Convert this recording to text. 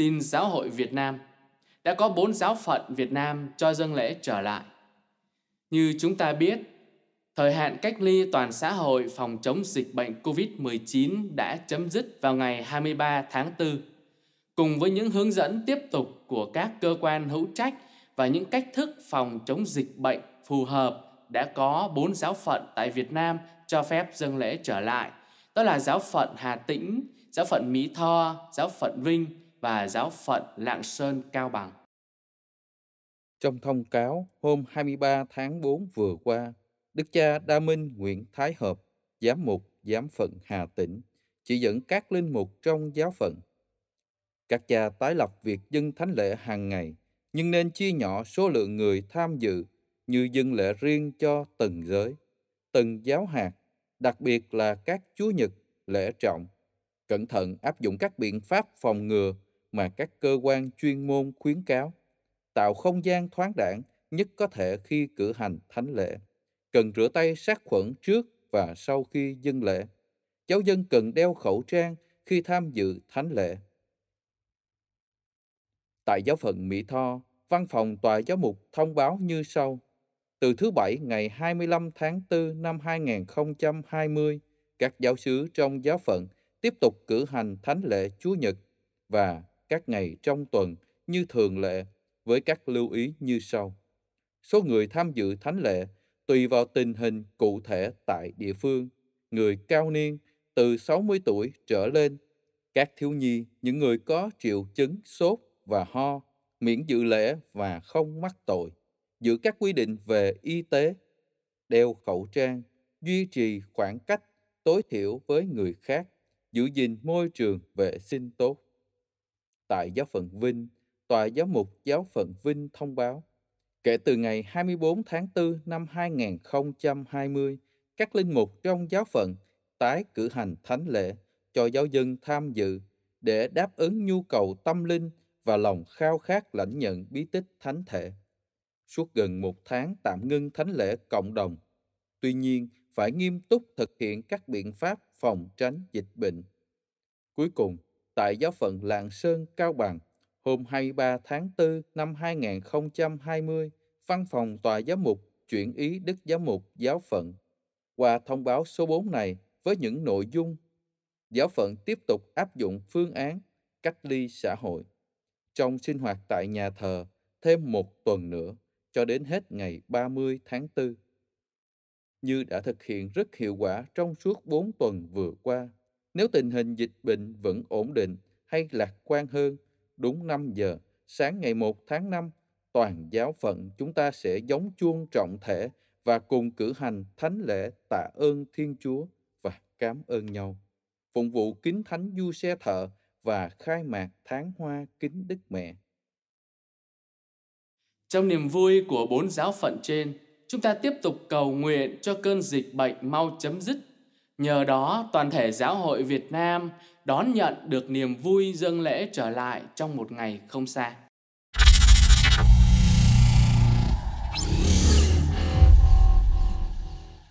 tin giáo hội Việt Nam đã có bốn giáo phận Việt Nam cho dân lễ trở lại. Như chúng ta biết, thời hạn cách ly toàn xã hội phòng chống dịch bệnh COVID-19 đã chấm dứt vào ngày 23 tháng 4, cùng với những hướng dẫn tiếp tục của các cơ quan hữu trách và những cách thức phòng chống dịch bệnh phù hợp đã có bốn giáo phận tại Việt Nam cho phép dân lễ trở lại. Đó là giáo phận Hà Tĩnh, giáo phận Mỹ Tho, giáo phận Vinh, và giáo phận Lạng Sơn Cao Bằng. Trong thông cáo hôm 23 tháng 4 vừa qua, Đức cha Đa Minh Nguyễn Thái Hợp, giám mục giám phận Hà Tĩnh, chỉ dẫn các linh mục trong giáo phận. Các cha tái lập việc dân thánh lễ hàng ngày, nhưng nên chia nhỏ số lượng người tham dự như dân lễ riêng cho từng giới, từng giáo hạt, đặc biệt là các chúa nhật, lễ trọng. Cẩn thận áp dụng các biện pháp phòng ngừa mà các cơ quan chuyên môn khuyến cáo, tạo không gian thoáng đẳng nhất có thể khi cử hành thánh lễ. Cần rửa tay sát khuẩn trước và sau khi dân lễ. Giáo dân cần đeo khẩu trang khi tham dự thánh lễ. Tại giáo phận Mỹ Tho, văn phòng tòa giáo mục thông báo như sau. Từ thứ Bảy ngày 25 tháng 4 năm 2020, các giáo sứ trong giáo phận tiếp tục cử hành thánh lễ Chúa Nhật và các ngày trong tuần như thường lệ với các lưu ý như sau. Số người tham dự thánh lễ tùy vào tình hình cụ thể tại địa phương, người cao niên từ 60 tuổi trở lên, các thiếu nhi, những người có triệu chứng sốt và ho, miễn dự lễ và không mắc tội, giữ các quy định về y tế, đeo khẩu trang, duy trì khoảng cách tối thiểu với người khác, giữ gìn môi trường vệ sinh tốt tại giáo phận Vinh, Tòa Giáo mục Giáo phận Vinh thông báo, kể từ ngày 24 tháng 4 năm 2020, các linh mục trong giáo phận tái cử hành thánh lễ cho giáo dân tham dự để đáp ứng nhu cầu tâm linh và lòng khao khát lãnh nhận bí tích thánh thể. Suốt gần một tháng tạm ngưng thánh lễ cộng đồng, tuy nhiên phải nghiêm túc thực hiện các biện pháp phòng tránh dịch bệnh. Cuối cùng, tại giáo phận Lạng Sơn, Cao Bằng, hôm 23 tháng 4 năm 2020, văn phòng tòa giám mục chuyển ý Đức Giám mục giáo phận. Qua thông báo số 4 này với những nội dung giáo phận tiếp tục áp dụng phương án cách ly xã hội trong sinh hoạt tại nhà thờ thêm một tuần nữa cho đến hết ngày 30 tháng 4. Như đã thực hiện rất hiệu quả trong suốt 4 tuần vừa qua, nếu tình hình dịch bệnh vẫn ổn định hay lạc quan hơn, đúng 5 giờ sáng ngày 1 tháng 5, toàn giáo phận chúng ta sẽ giống chuông trọng thể và cùng cử hành thánh lễ tạ ơn Thiên Chúa và cảm ơn nhau. Phụng vụ kính thánh du xe thợ và khai mạc tháng hoa kính Đức Mẹ. Trong niềm vui của bốn giáo phận trên, chúng ta tiếp tục cầu nguyện cho cơn dịch bệnh mau chấm dứt Nhờ đó, toàn thể giáo hội Việt Nam đón nhận được niềm vui dâng lễ trở lại trong một ngày không xa.